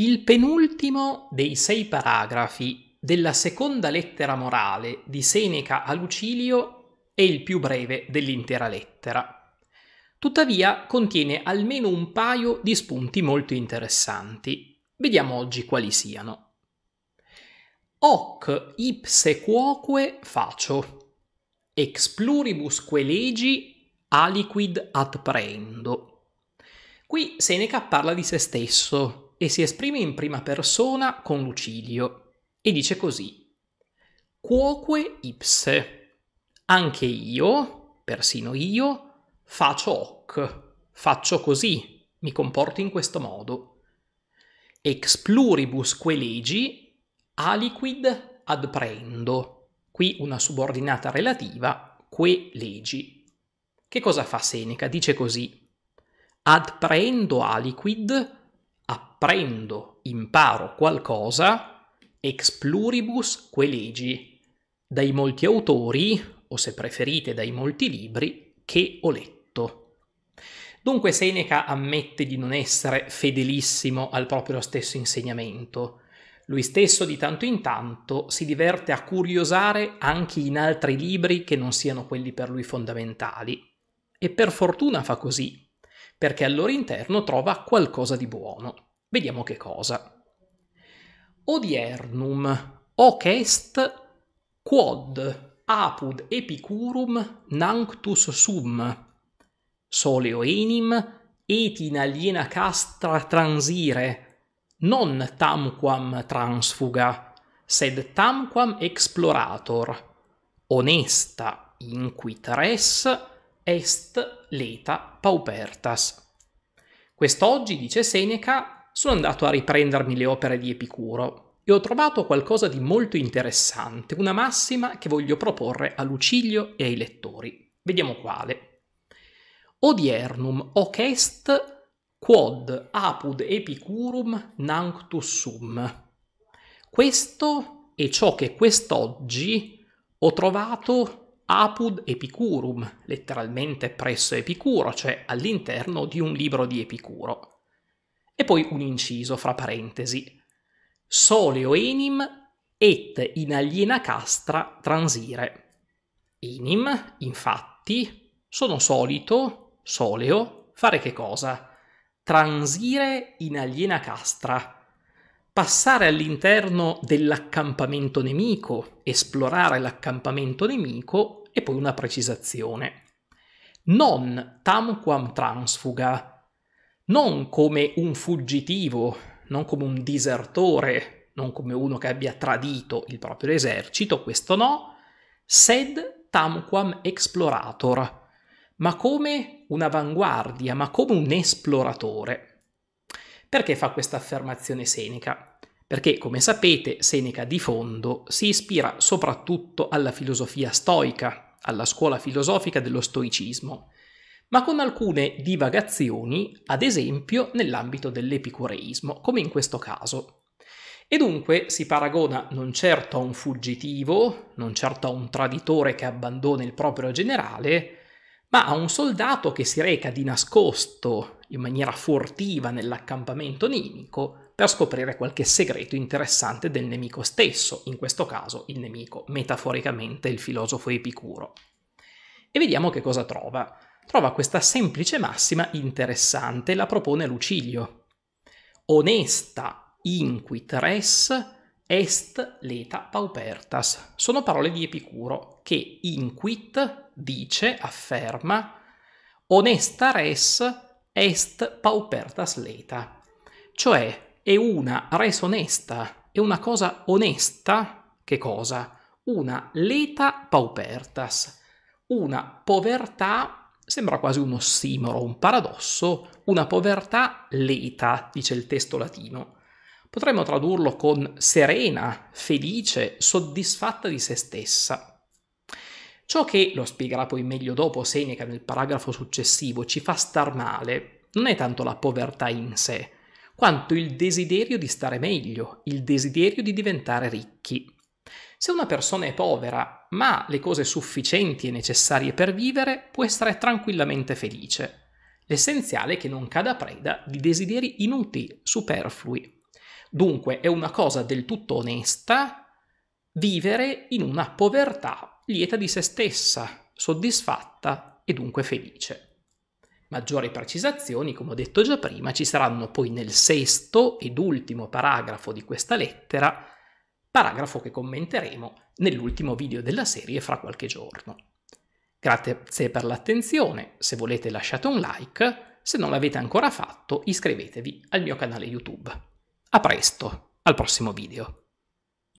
il penultimo dei sei paragrafi della seconda lettera morale di Seneca a Lucilio è il più breve dell'intera lettera. Tuttavia contiene almeno un paio di spunti molto interessanti. Vediamo oggi quali siano. Hoc ipse quoque facio, ex pluribus que legi aliquid ad preendo. Qui Seneca parla di se stesso, e si esprime in prima persona con Lucilio e dice così: Quoque ipse, anche io, persino io, faccio hoc, faccio così, mi comporto in questo modo. Ex pluribus que legi, aliquid adprendo. Qui una subordinata relativa, que legi. Che cosa fa Seneca? Dice così: Adprendo aliquid apprendo, imparo qualcosa ex pluribus quelegi dai molti autori, o se preferite dai molti libri, che ho letto. Dunque Seneca ammette di non essere fedelissimo al proprio stesso insegnamento. Lui stesso di tanto in tanto si diverte a curiosare anche in altri libri che non siano quelli per lui fondamentali. E per fortuna fa così, perché al loro interno trova qualcosa di buono. Vediamo che cosa. Odiernum, hoc est quod apud epicurum nanctus sum, soleo enim et in aliena castra transire, non tamquam transfuga, sed tamquam explorator, honesta inquit res, est leta paupertas. Quest'oggi, dice Seneca, sono andato a riprendermi le opere di Epicuro e ho trovato qualcosa di molto interessante, una massima che voglio proporre a Lucilio e ai lettori. Vediamo quale. Odiernum hoc est quod apud epicurum nanctus sum. Questo è ciò che quest'oggi ho trovato apud epicurum, letteralmente presso Epicuro, cioè all'interno di un libro di Epicuro. E poi un inciso fra parentesi. Soleo enim et in aliena castra transire. Enim, infatti, sono solito, soleo, fare che cosa? Transire in aliena castra passare all'interno dell'accampamento nemico, esplorare l'accampamento nemico e poi una precisazione. Non tamquam transfuga, non come un fuggitivo, non come un disertore, non come uno che abbia tradito il proprio esercito, questo no, sed tamquam explorator, ma come un'avanguardia, ma come un esploratore. Perché fa questa affermazione Seneca? Perché, come sapete, Seneca di fondo si ispira soprattutto alla filosofia stoica, alla scuola filosofica dello stoicismo, ma con alcune divagazioni, ad esempio nell'ambito dell'epicureismo, come in questo caso. E dunque si paragona non certo a un fuggitivo, non certo a un traditore che abbandona il proprio generale, ma a un soldato che si reca di nascosto in maniera furtiva nell'accampamento nemico per scoprire qualche segreto interessante del nemico stesso, in questo caso il nemico metaforicamente il filosofo Epicuro. E vediamo che cosa trova. Trova questa semplice massima interessante, la propone Lucilio. Onesta inquit res est leta paupertas. Sono parole di Epicuro che inquit dice, afferma, onesta res est paupertas leta, cioè è una res onesta, è una cosa onesta, che cosa? Una leta paupertas, una povertà, sembra quasi un ossimoro, un paradosso, una povertà leta, dice il testo latino. Potremmo tradurlo con serena, felice, soddisfatta di se stessa. Ciò che, lo spiegherà poi meglio dopo Seneca nel paragrafo successivo, ci fa star male non è tanto la povertà in sé, quanto il desiderio di stare meglio, il desiderio di diventare ricchi. Se una persona è povera, ma ha le cose sufficienti e necessarie per vivere, può essere tranquillamente felice. L'essenziale è che non cada preda di desideri inutili, superflui. Dunque è una cosa del tutto onesta vivere in una povertà lieta di se stessa, soddisfatta e dunque felice. Maggiori precisazioni, come ho detto già prima, ci saranno poi nel sesto ed ultimo paragrafo di questa lettera, paragrafo che commenteremo nell'ultimo video della serie fra qualche giorno. Grazie per l'attenzione, se volete lasciate un like, se non l'avete ancora fatto iscrivetevi al mio canale YouTube. A presto, al prossimo video.